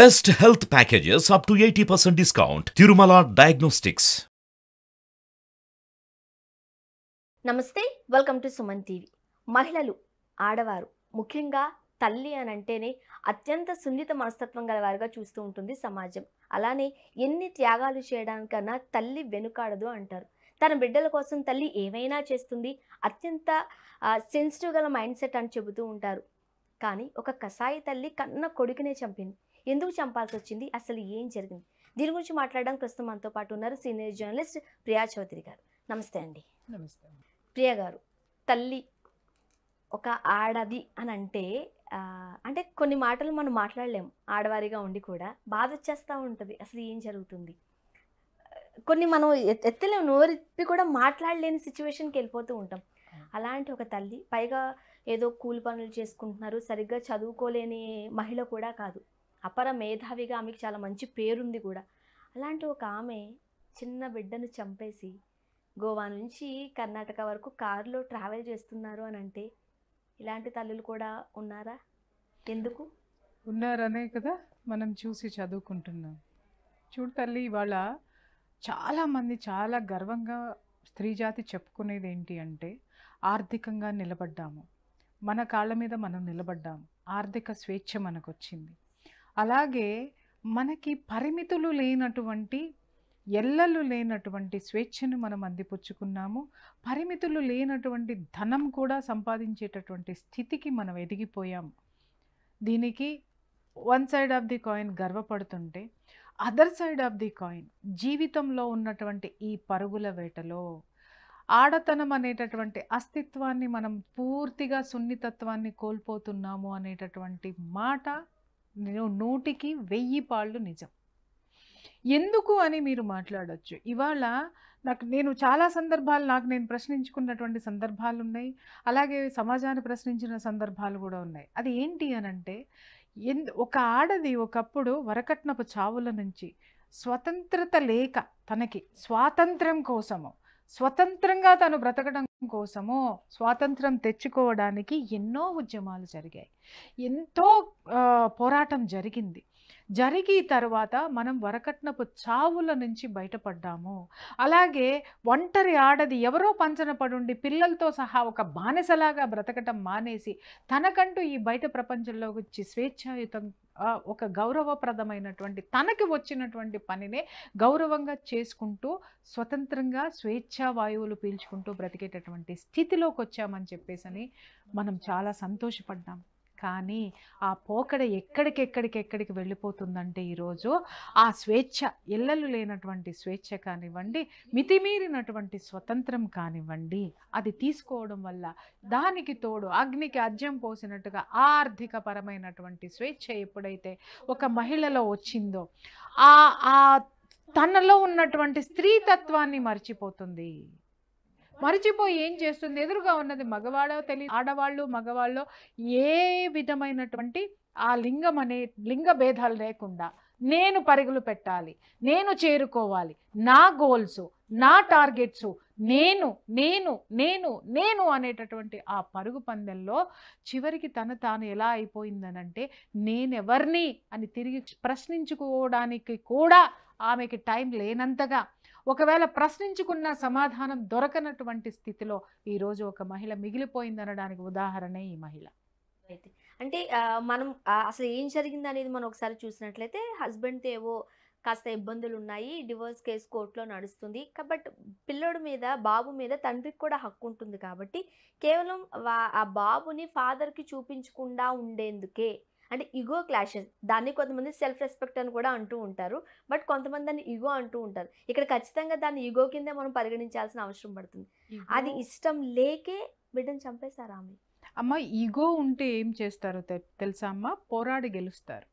best health packages up to eighty percent discount Tirumala diagnostics నమస్తే welcome to Suman TV మహిళలు ఆడవారు ముఖ్యంగా తల్లి అని అంటేనే అత్యంత సున్నిత మనస్తత్వం వారుగా చూస్తూ ఉంటుంది సమాజం అలానే ఎన్ని త్యాగాలు చేయడానికన్నా తల్లి వెనుకాడదు అంటారు తన బిడ్డల కోసం తల్లి ఏమైనా చేస్తుంది అత్యంత సెన్సిటివ్ గల మైండ్ సెట్ అని చెబుతూ ఉంటారు కానీ ఒక కసాయి తల్లి కన్న కొడుకునే చంపింది ఎందుకు చంపాల్సి వచ్చింది అసలు ఏం జరిగింది దీని గురించి మాట్లాడడం ప్రస్తుతం మనతో పాటు ఉన్నారు సీనియర్ జర్నలిస్ట్ ప్రియా చౌదరి గారు నమస్తే అండి నమస్తే ప్రియా గారు తల్లి ఒక ఆడది అని అంటే అంటే కొన్ని మాటలు మనం మాట్లాడలేము ఆడవారిగా ఉండి కూడా బాధ వచ్చేస్తూ ఉంటుంది అసలు ఏం జరుగుతుంది కొన్ని మనం ఎత్తలేము నోరిప్పి కూడా మాట్లాడలేని సిచ్యువేషన్కి వెళ్ళిపోతూ ఉంటాం అలాంటి ఒక తల్లి పైగా ఏదో కూలి పనులు చేసుకుంటున్నారు సరిగ్గా చదువుకోలేని మహిళ కూడా కాదు అపర మేధావిగా ఆమెకి చాలా మంచి పేరుంది కూడా అలాంటి ఒక ఆమె చిన్న బిడ్డను చంపేసి గోవా నుంచి కర్ణాటక వరకు కారులో ట్రావెల్ చేస్తున్నారు అని అంటే ఇలాంటి తల్లులు కూడా ఉన్నారా ఎందుకు ఉన్నారనే కదా మనం చూసి చదువుకుంటున్నాం చూడు తల్లి ఇవాళ చాలామంది చాలా గర్వంగా స్త్రీ జాతి చెప్పుకునేది ఏంటి అంటే ఆర్థికంగా నిలబడ్డాము మన కాళ్ళ మీద మనం నిలబడ్డాము ఆర్థిక స్వేచ్ఛ మనకు వచ్చింది అలాగే మనకి పరిమితులు లేనటువంటి ఎల్లలు లేనటువంటి స్వేచ్ఛను మనం అందిపుచ్చుకున్నాము పరిమితులు లేనటువంటి ధనం కూడా సంపాదించేటటువంటి స్థితికి మనం ఎదిగిపోయాం దీనికి one side of the coin గర్వపడుతుంటే other side of the coin జీవితంలో ఉన్నటువంటి ఈ పరుగుల వేటలో ఆడతనం అనేటటువంటి అస్తిత్వాన్ని మనం పూర్తిగా సున్నితత్వాన్ని కోల్పోతున్నాము అనేటటువంటి మాట నూటికి వెయ్యి పాళ్ళు నిజం ఎందుకు అని మీరు మాట్లాడవచ్చు ఇవాళ నాకు నేను చాలా సందర్భాలు నాకు నేను ప్రశ్నించుకున్నటువంటి సందర్భాలు ఉన్నాయి అలాగే సమాజాన్ని ప్రశ్నించిన సందర్భాలు కూడా ఉన్నాయి అది ఏంటి అనంటే ఎందు ఒక ఆడది ఒకప్పుడు వరకట్నపు చావుల నుంచి స్వతంత్రత లేక తనకి స్వాతంత్రం కోసము స్వతంత్రంగా తను బ్రతకడం కోసమో స్వాతంత్రం తెచ్చుకోవడానికి ఎన్నో ఉద్యమాలు జరిగాయి ఎంతో పోరాటం జరిగింది జరిగి తర్వాత మనం వరకట్నపు చావుల నుంచి బయటపడ్డాము అలాగే ఒంటరి ఆడది ఎవరో పంచన పడుండి పిల్లలతో సహా ఒక బానిసలాగా బ్రతకటం మానేసి తనకంటూ ఈ బయట ప్రపంచంలోకి వచ్చి స్వేచ్ఛాయుతం ఒక గౌరవప్రదమైనటువంటి తనకి వచ్చినటువంటి పనినే గౌరవంగా చేసుకుంటూ స్వతంత్రంగా స్వేచ్ఛా వాయువులు పీల్చుకుంటూ బ్రతికేటటువంటి స్థితిలోకి వచ్చామని చెప్పేసి మనం చాలా సంతోషపడ్డాం కానీ ఆ పోకడ ఎక్కడికెక్కడికెక్కడికి వెళ్ళిపోతుందంటే ఈరోజు ఆ స్వేచ్ఛ ఇళ్ళలు లేనటువంటి స్వేచ్ఛ కానివ్వండి మితిమీరినటువంటి స్వతంత్రం కానివ్వండి అది తీసుకోవడం వల్ల దానికి తోడు అగ్నికి అజ్యం పోసినట్టుగా ఆర్థిక పరమైనటువంటి స్వేచ్ఛ ఎప్పుడైతే ఒక మహిళలో వచ్చిందో ఆ తనలో ఉన్నటువంటి స్త్రీతత్వాన్ని మర్చిపోతుంది మరిచిపోయి ఏం చేస్తుంది ఎదురుగా ఉన్నది మగవాడో తెలియదు ఆడవాళ్ళు మగవాళ్ళు ఏ విధమైనటువంటి ఆ లింగం అనే లింగ భేదాలు లేకుండా నేను పరుగులు పెట్టాలి నేను చేరుకోవాలి నా గోల్స్ నా టార్గెట్స్ నేను నేను నేను నేను అనేటటువంటి ఆ పరుగు పందెంలో చివరికి తను తాను ఎలా అయిపోయిందనంటే నేనెవర్ని అని తిరిగి ప్రశ్నించుకోవడానికి కూడా ఆమెకి టైం లేనంతగా ఒకవేళ ప్రశ్నించుకున్న సమాధానం దొరకనటువంటి స్థితిలో ఈరోజు ఒక మహిళ మిగిలిపోయిందనడానికి ఉదాహరణే ఈ మహిళ అయితే అంటే మనం అసలు ఏం జరిగింది అనేది మనం ఒకసారి చూసినట్లయితే హస్బెండ్తో ఏవో కాస్త ఇబ్బందులు ఉన్నాయి డివోర్స్ కేసు కోర్టులో నడుస్తుంది బట్ పిల్లడు మీద బాబు మీద తండ్రికి కూడా హక్కు ఉంటుంది కాబట్టి కేవలం ఆ బాబుని ఫాదర్కి చూపించకుండా ఉండేందుకే అంటే ఈగో క్లాషెస్ దాన్ని కొంతమంది సెల్ఫ్ రెస్పెక్ట్ అని కూడా అంటూ ఉంటారు బట్ కొంతమంది దాన్ని ఈగో అంటూ ఉంటారు ఇక్కడ ఖచ్చితంగా దాన్ని ఈగో కిందే మనం పరిగణించాల్సిన అవసరం పడుతుంది అది ఇష్టం లేకే బిడ్డను చంపేశారు ఆమె అమ్మ ఈగో ఉంటే ఏం చేస్తారో తెలుసా అమ్మ పోరాడి గెలుస్తారు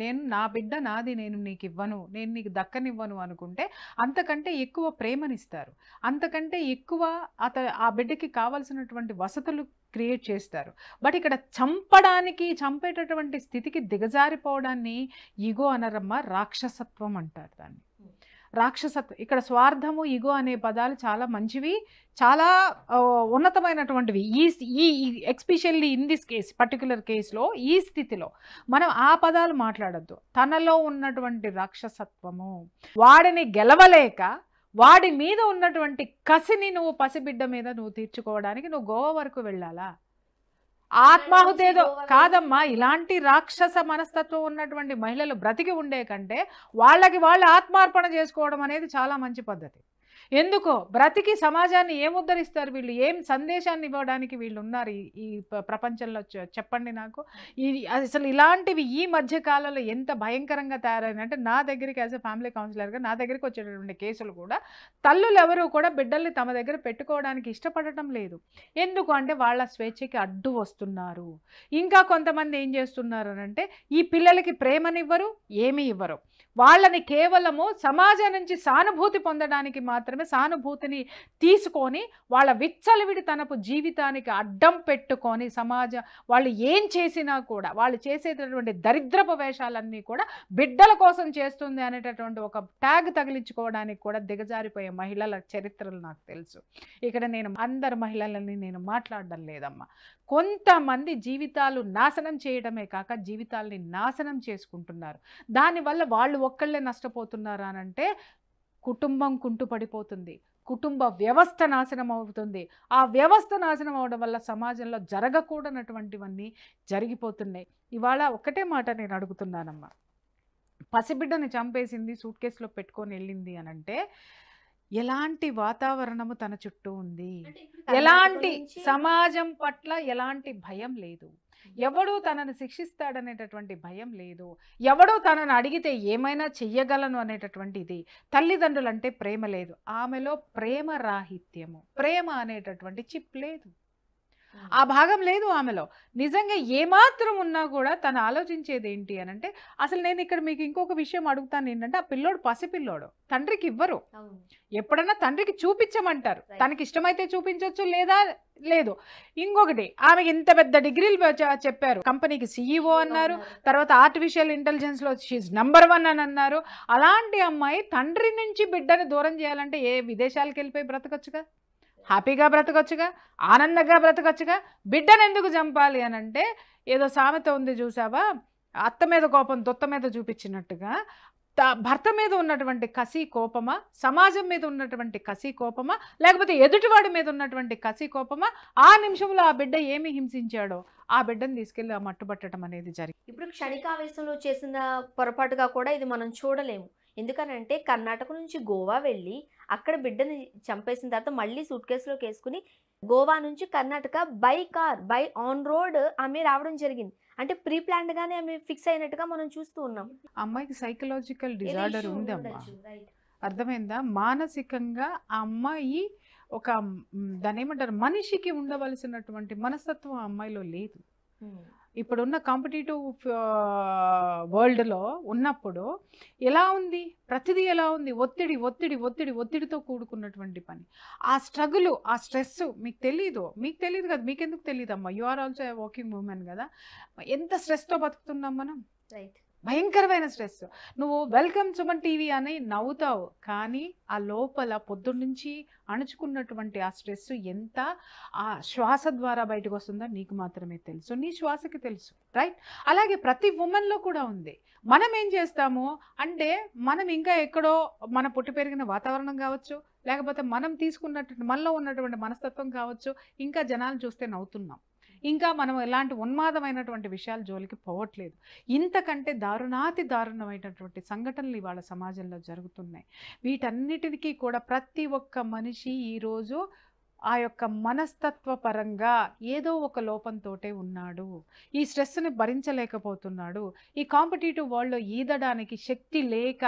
నేను నా బిడ్డ నాది నేను నీకు ఇవ్వను నేను నీకు దక్కనివ్వను అనుకుంటే అంతకంటే ఎక్కువ ప్రేమనిస్తారు అంతకంటే ఎక్కువ అత ఆ బిడ్డకి కావాల్సినటువంటి వసతులు క్రియేట్ చేస్తారు బట్ ఇక్కడ చంపడానికి చంపేటటువంటి స్థితికి దిగజారిపోవడాన్ని ఈగో అనరమ్మ రాక్షసత్వం అంటారు దాన్ని రాక్షసత్వం ఇక్కడ స్వార్థము ఇగో అనే పదాలు చాలా మంచివి చాలా ఉన్నతమైనటువంటివి ఈ ఈ especially in this case particular కేసులో ఈ స్థితిలో మనం ఆ పదాలు మాట్లాడద్దు తనలో ఉన్నటువంటి రాక్షసత్వము వాడిని గెలవలేక వాడి మీద ఉన్నటువంటి కసిని నువ్వు పసిబిడ్డ మీద నువ్వు తీర్చుకోవడానికి నువ్వు గోవా వరకు వెళ్ళాలా ఆత్మాహుతేదో కాదమ్మా ఇలాంటి రాక్షస మనస్తత్వం ఉన్నటువంటి మహిళలు బ్రతికి ఉండే కంటే వాళ్ళకి వాళ్ళు ఆత్మార్పణ చేసుకోవడం అనేది చాలా మంచి పద్ధతి ఎందుకో బ్రతికి సమాజాన్ని ఏం ఉద్ధరిస్తారు వీళ్ళు ఏం సందేశాన్ని ఇవ్వడానికి వీళ్ళు ఉన్నారు ఈ ప్రపంచంలో చెప్పండి నాకు ఈ అసలు ఇలాంటివి ఈ మధ్య కాలంలో ఎంత భయంకరంగా తయారైందంటే నా దగ్గరికి యాజ్ అ ఫ్యామిలీ కౌన్సిలర్గా నా దగ్గరికి వచ్చేటటువంటి కేసులు కూడా తల్లులు ఎవరు కూడా బిడ్డల్ని తమ దగ్గర పెట్టుకోవడానికి ఇష్టపడటం లేదు ఎందుకు అంటే వాళ్ళ స్వేచ్ఛకి అడ్డు వస్తున్నారు ఇంకా కొంతమంది ఏం చేస్తున్నారు అంటే ఈ పిల్లలకి ప్రేమనివ్వరు ఏమీ ఇవ్వరు వాళ్ళని కేవలము సమాజం నుంచి సానుభూతి పొందడానికి మాత్రమే సానుభూతిని తీసుకొని వాళ్ళ విచ్చలవిడి తనపు జీవితానికి అడ్డం పెట్టుకొని సమాజం వాళ్ళు ఏం చేసినా కూడా వాళ్ళు చేసేటటువంటి దరిద్రపు వేషాలన్నీ కూడా బిడ్డల కోసం చేస్తుంది అనేటటువంటి ఒక ట్యాగ్ తగిలించుకోవడానికి కూడా దిగజారిపోయే మహిళల చరిత్రలు నాకు తెలుసు ఇక్కడ నేను అందరు మహిళలని నేను మాట్లాడడం లేదమ్మా కొంతమంది జీవితాలు నాశనం చేయడమే కాక జీవితాల్ని నాశనం చేసుకుంటున్నారు దానివల్ల వాళ్ళు ఒక్కళ్ళే నష్టపోతున్నారా అనంటే కుటుంబం కుంటుపడిపోతుంది కుటుంబ వ్యవస్థ నాశనం అవుతుంది ఆ వ్యవస్థ నాశనం అవడం వల్ల సమాజంలో జరగకూడనటువంటివన్నీ జరిగిపోతున్నాయి ఇవాళ ఒకటే మాట నేను అడుగుతున్నానమ్మా పసిబిడ్డని చంపేసింది సూట్ కేసులో పెట్టుకొని వెళ్ళింది అని అంటే ఎలాంటి వాతావరణము తన చుట్టూ ఉంది ఎలాంటి సమాజం పట్ల ఎలాంటి భయం లేదు ఎవడు తనను శిక్షిస్తాడనేటటువంటి భయం లేదు ఎవడో తనను అడిగితే ఏమైనా చెయ్యగలను అనేటటువంటిది తల్లిదండ్రులంటే ప్రేమ లేదు ఆమెలో ప్రేమ రాహిత్యము ప్రేమ అనేటటువంటి చిప్ లేదు ఆ భాగం లేదు ఆమెలో నిజంగా ఏమాత్రం ఉన్నా కూడా తను ఆలోచించేది ఏంటి అని అంటే అసలు నేను ఇక్కడ మీకు ఇంకొక విషయం అడుగుతాను ఏంటంటే ఆ పిల్లోడు పసిపిల్లోడు తండ్రికి ఇవ్వరు ఎప్పుడన్నా తండ్రికి చూపించమంటారు తనకి ఇష్టమైతే చూపించవచ్చు లేదా లేదు ఇంకొకటి ఆమె ఇంత పెద్ద డిగ్రీలు చెప్పారు కంపెనీకి సిఇఓ అన్నారు తర్వాత ఆర్టిఫిషియల్ ఇంటెలిజెన్స్ లో షీజ్ నంబర్ వన్ అని అన్నారు అలాంటి అమ్మాయి తండ్రి నుంచి బిడ్డని దూరం చేయాలంటే ఏ విదేశాలకు వెళ్ళిపోయి బ్రతకచ్చుగా హ్యాపీగా బ్రతకొచ్చుగా ఆనందంగా బ్రతకొచ్చుగా బిడ్డను ఎందుకు చంపాలి అని అంటే ఏదో సామెత ఉంది చూసావా అత్త మీద కోపం దొత్త మీద చూపించినట్టుగా భర్త మీద ఉన్నటువంటి కసి కోపమా సమాజం మీద ఉన్నటువంటి కసి కోపమా లేకపోతే ఎదుటివాడి మీద ఉన్నటువంటి కసి కోపమా ఆ నిమిషంలో ఆ బిడ్డ ఏమి హింసించాడో ఆ బిడ్డను తీసుకెళ్లి ఆ మట్టుబట్టడం అనేది జరిగింది ఇప్పుడు క్షణికావేశంలో చేసిన పొరపాటుగా కూడా ఇది మనం చూడలేము ఎందుకనంటే కర్ణాటక నుంచి గోవా వెళ్ళి అక్కడ బిడ్డని చంపేసిన తర్వాత మళ్ళీ సూట్ కేసులోకి వేసుకుని గోవా నుంచి Karnataka by car by on road ఆమె రావడం జరిగింది అంటే ప్రీ ప్లాన్ గానే ఆమె ఫిక్స్ అయినట్టుగా మనం చూస్తూ ఉన్నాం అమ్మాయికి సైకలాజికల్ డిజార్డర్ ఉందమ్మా అర్థమైందా మానసికంగా ఆ అమ్మాయి ఒక దాని ఏమంటారు మనిషికి ఉండవలసినటువంటి మనస్తత్వం అమ్మాయిలో లేదు ఇప్పుడున్న కాంపిటేటివ్ వరల్డ్లో ఉన్నప్పుడు ఎలా ఉంది ప్రతిదీ ఎలా ఉంది ఒత్తిడి ఒత్తిడి ఒత్తిడి ఒత్తిడితో కూడుకున్నటువంటి పని ఆ స్ట్రగుల్ ఆ స్ట్రెస్ మీకు తెలీదు మీకు తెలియదు కదా మీకెందుకు తెలియదు అమ్మా you are also walking women కదా ఎంత స్ట్రెస్తో బతుకుతున్నాం మనం రైట్ భయంకరమైన స్ట్రెస్ నువ్వు వెల్కమ్ సుమన్ టీవీ అని నవ్వుతావు కానీ ఆ లోపల పొద్దున్నుంచి అణుచుకున్నటువంటి ఆ స్ట్రెస్ ఎంత ఆ శ్వాస ద్వారా బయటకు వస్తుందో నీకు మాత్రమే తెలుసు నీ శ్వాసకి తెలుసు రైట్ అలాగే ప్రతి ఉమెన్లో కూడా ఉంది మనం ఏం చేస్తాము అంటే మనం ఇంకా ఎక్కడో మన పుట్టి పెరిగిన వాతావరణం కావచ్చు లేకపోతే మనం తీసుకున్నటువంటి మనలో ఉన్నటువంటి మనస్తత్వం కావచ్చు ఇంకా జనాలు చూస్తే నవ్వుతున్నాం ఇంకా మనం ఎలాంటి ఉన్మాదమైనటువంటి విషయాలు జోలికి పోవట్లేదు ఇంతకంటే దారుణాతి దారుణమైనటువంటి సంఘటనలు ఇవాళ సమాజంలో జరుగుతున్నాయి వీటన్నిటికీ కూడా ప్రతి ఒక్క మనిషి ఈరోజు ఆ యొక్క మనస్తత్వపరంగా ఏదో ఒక లోపంతో ఉన్నాడు ఈ స్ట్రెస్ని భరించలేకపోతున్నాడు ఈ కాంపిటేటివ్ వరల్డ్లో ఈదడానికి శక్తి లేక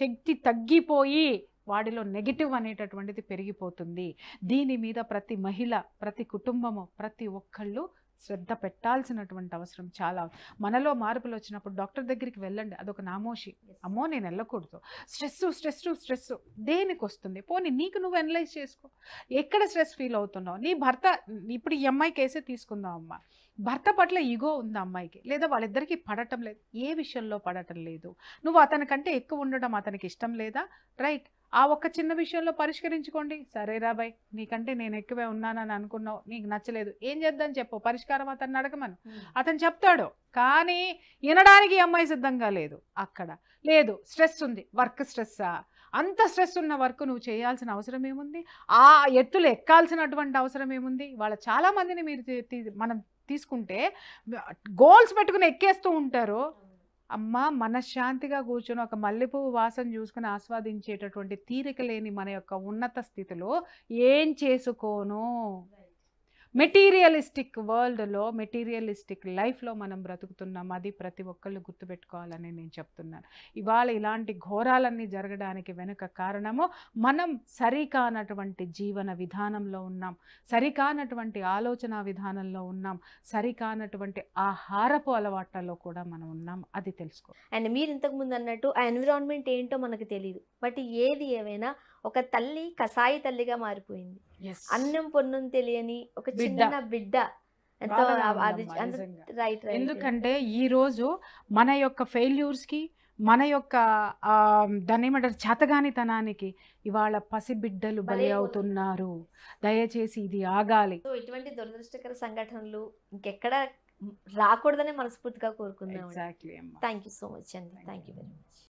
శక్తి తగ్గిపోయి వాడిలో నెగిటివ్ అనేటటువంటిది పెరిగిపోతుంది దీని మీద ప్రతి మహిళ ప్రతి కుటుంబము ప్రతి ఒక్కళ్ళు శ్రద్ధ పెట్టాల్సినటువంటి అవసరం చాలా మనలో మార్పులు వచ్చినప్పుడు డాక్టర్ దగ్గరికి వెళ్ళండి అదొక నామోషి అమ్మో నేను వెళ్ళకూడదు స్ట్రెస్ స్ట్రెస్ స్ట్రెస్ దేనికి వస్తుంది పోనీ నీకు నువ్వు అనలైజ్ చేసుకో ఎక్కడ స్ట్రెస్ ఫీల్ అవుతున్నావు నీ భర్త ఇప్పుడు ఈ అమ్మాయి కేసే తీసుకుందాం అమ్మ భర్త పట్ల ఈగో ఉంది అమ్మాయికి లేదా వాళ్ళిద్దరికీ పడటం లేదు ఏ విషయంలో పడటం లేదు నువ్వు అతనికంటే ఎక్కువ ఉండడం అతనికి ఇష్టం లేదా రైట్ ఆ ఒక్క చిన్న విషయంలో పరిష్కరించుకోండి సరే రాబాయ్ నీకంటే నేను ఎక్కువే ఉన్నానని అనుకున్నావు నీకు నచ్చలేదు ఏం చేద్దాం చెప్పు పరిష్కారం అతను అడగమను అతను చెప్తాడు కానీ వినడానికి అమ్మాయి సిద్ధంగా లేదు అక్కడ లేదు స్ట్రెస్ ఉంది వర్క్ స్ట్రెస్సా అంత స్ట్రెస్ ఉన్న వర్క్ నువ్వు చేయాల్సిన అవసరం ఏముంది ఆ ఎత్తులు ఎక్కాల్సినటువంటి అవసరం ఏముంది వాళ్ళ చాలామందిని మీరు మనం తీసుకుంటే గోల్స్ పెట్టుకుని ఎక్కేస్తూ ఉంటారు అమ్మ మనశ్శాంతిగా కూర్చొని ఒక మల్లెపువ్వు వాసన చూసుకుని ఆస్వాదించేటటువంటి తీరిక లేని మన యొక్క ఉన్నత స్థితిలో ఏం చేసుకోను మెటీరియలిస్టిక్ వరల్డ్లో మెటీరియలిస్టిక్ లైఫ్లో మనం బ్రతుకుతున్నాం అది ప్రతి ఒక్కళ్ళు గుర్తుపెట్టుకోవాలని నేను చెప్తున్నాను ఇవాళ ఇలాంటి ఘోరాలన్నీ జరగడానికి వెనుక కారణము మనం సరికానటువంటి జీవన విధానంలో ఉన్నాం సరికానటువంటి ఆలోచన విధానంలో ఉన్నాం సరికానటువంటి ఆహారపు అలవాట్లలో కూడా మనం ఉన్నాం అది తెలుసుకో అండ్ మీరు ఇంతకుముందు అన్నట్టు ఆ ఎన్విరాన్మెంట్ ఏంటో మనకు తెలియదు బట్ ఏది ఏమైనా ఒక తల్లి కసాయి తల్లిగా మారిపోయింది అన్నం పొన్నం తెలియని ఒక చిన్న బిడ్డ రైట్ ఎందుకంటే ఈ రోజు మన యొక్క ఫెయిల్యూర్స్ కి మన యొక్క దాని ఏమంటారు చేతగానితనానికి ఇవాళ పసిబిడ్డలు బలి అవుతున్నారు దయచేసి ఇది ఆగాలి ఇటువంటి దురదృష్టకర సంఘటనలు ఇంకెక్కడ రాకూడదని మనస్ఫూర్తిగా కోరుకుందాం థ్యాంక్ యూ సో మచ్ అండి థ్యాంక్ యూ వెరీ మచ్